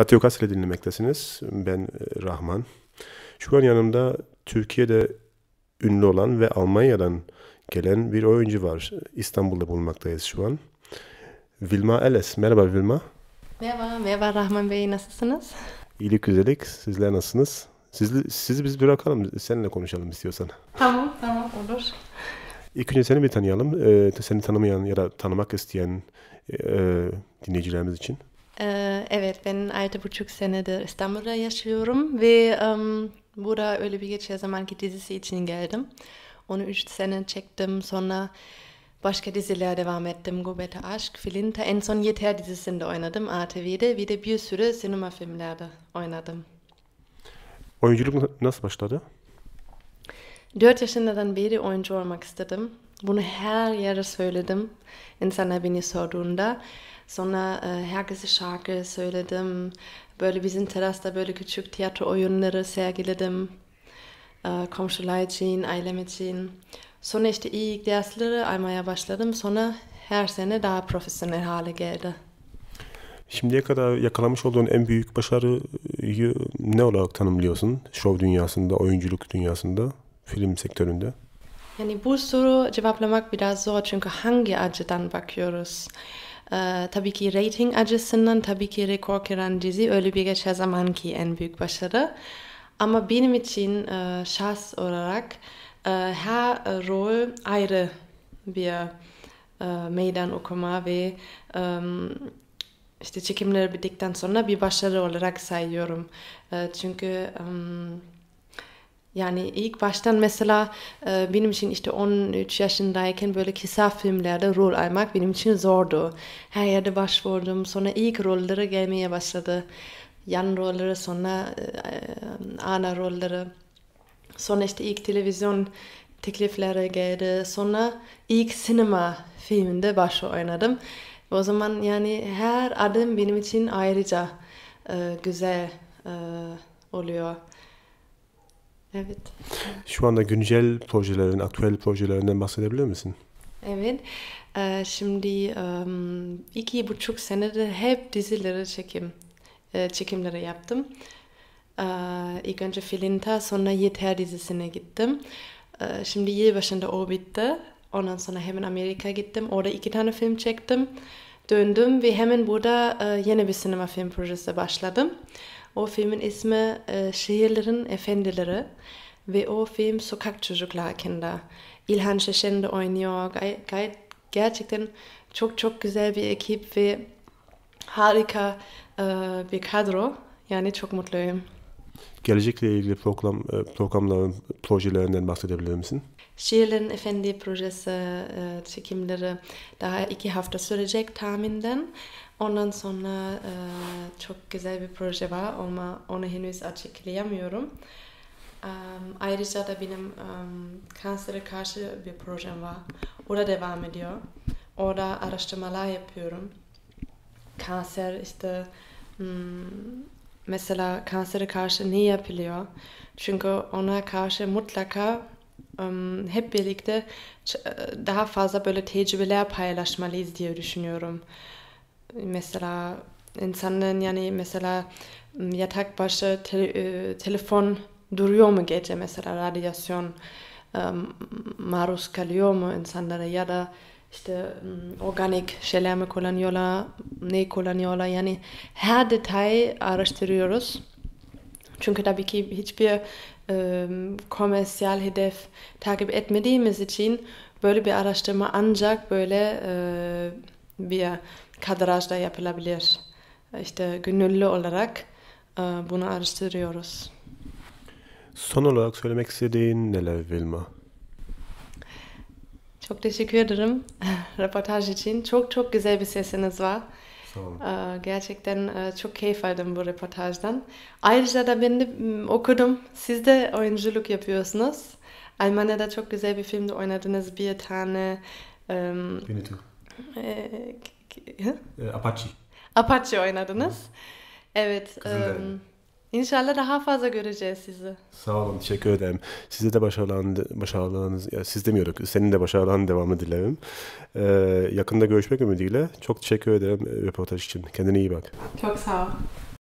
Radyo Kasır'ı dinlemektesiniz. Ben e, Rahman. Şu an yanımda Türkiye'de ünlü olan ve Almanya'dan gelen bir oyuncu var. İstanbul'da bulunmaktayız şu an. Vilma Eles. Merhaba Vilma. Merhaba, merhaba Rahman Bey. Nasılsınız? İyilik, güzellik. Sizler nasılsınız? Siz, sizi biz bırakalım, seninle konuşalım istiyorsan. Tamam, tamam olur. İlk önce seni bir tanıyalım. Ee, seni tanımayan ya da tanımak isteyen e, dinleyicilerimiz için. Ee, evet ben altı buçuk senedir İstanbul'da yaşıyorum ve um, burada öyle bir geçer ki dizisi için geldim. Onu üç sene çektim sonra başka dizilere devam ettim. Gobete Aşk, Filinta, en son Yeter dizisinde oynadım ATV'de. Bir de bir sürü sinema filmlerde oynadım. Oyunculuk nasıl başladı? Dört yaşından beri oyuncu olmak istedim. Bunu her yere söyledim insanlar beni sorduğunda. Sonra e, herkese şarkı söyledim. Böyle bizim terasta böyle küçük tiyatro oyunları sergiledim. E, komşular için, ailem için. Sonra işte ilk dersleri almaya başladım. Sonra her sene daha profesyonel hale geldi. Şimdiye kadar yakalamış olduğun en büyük başarıyı ne olarak tanımlıyorsun? Şov dünyasında, oyunculuk dünyasında, film sektöründe? Yani bu soru cevaplamak biraz zor çünkü hangi acıdan bakıyoruz? Ee, tabii ki rating acısından, tabii ki rekor kıran dizi öyle bir geçer zaman ki en büyük başarı. Ama benim için e, şahs olarak e, her rol ayrı bir e, meydan okuma ve işte çekimleri bittikten sonra bir başarı olarak sayıyorum. E, çünkü... Yani ilk baştan mesela e, benim için işte 13 yaşındayken böyle kısa filmlerde rol almak benim için zordu. Her yerde başvurdum. Sonra ilk rollere gelmeye başladı. Yan rolleri sonra e, e, ana rolleri. Sonra işte ilk televizyon teklifleri geldi. Sonra ilk sinema filminde başrol oynadım. O zaman yani her adım benim için ayrıca güzel oluyor. Evet. Şu anda güncel projelerin, aktüel projelerinden bahsedebilir misin? Evet. Ee, şimdi iki buçuk senede hep dizileri çekim e, çekimleri yaptım. Ee, ilk önce Filinta sonra Yeter dizisine gittim. Ee, şimdi yılbaşında o bitti. Ondan sonra hemen Amerika gittim. Orada iki tane film çektim. Döndüm ve hemen burada e, yeni bir sinema film projesi başladım. O filmin ismi e, Şehirlerin Efendileri ve o film Sokak Çocuklar Kinder. İlhan Şeşen de oynuyor. Gay- gay- gerçekten çok çok güzel bir ekip ve harika e, bir kadro. Yani çok mutluyum. Gelecekle ilgili program, e, programların projelerinden bahsedebilir misin? Şiirlerin Efendi projesi e, çekimleri daha iki hafta sürecek tahminden. Ondan sonra e, çok güzel bir proje var ama onu henüz açıklayamıyorum. Um, ayrıca da benim um, kansere karşı bir projem var. O da devam ediyor. Orada araştırmalar yapıyorum. Kanser işte um, mesela kansere karşı ne yapılıyor? Çünkü ona karşı mutlaka hep birlikte e, daha fazla böyle tecrübeler paylaşmalıyız diye düşünüyorum. Mesela insanların yani mesela yatak başı te- e, telefon duruyor mu gece mesela radyasyon maruz kalıyor mu insanlara ya da işte organik şeyler mi kullanıyorlar, ne kullanıyorlar yani her detay araştırıyoruz. Çünkü tabii ki hiçbir e, ähm, komersyal hedef takip etmediğimiz için böyle bir araştırma ancak böyle e, bir kadrajda yapılabilir. İşte gönüllü olarak e, bunu araştırıyoruz. Son olarak söylemek istediğin neler Vilma? Çok teşekkür ederim röportaj için. Çok çok güzel bir sesiniz var. Ee, gerçekten e, çok keyif aldım bu reportajdan. Ayrıca da ben de okudum. Siz de oyunculuk yapıyorsunuz. Almanya'da çok güzel bir filmde oynadınız. Bir tane... Um, Benito. E, e, Apache. Apache oynadınız. Evet. Kızılderili. Um, İnşallah daha fazla göreceğiz sizi. Sağ olun, teşekkür ederim. Size de başarılarınız, başarılarınız ya siz demiyorduk, senin de başarılarının devamı dilerim. Ee, yakında görüşmek ümidiyle. Çok teşekkür ederim e, röportaj için. Kendine iyi bak. Çok sağ ol.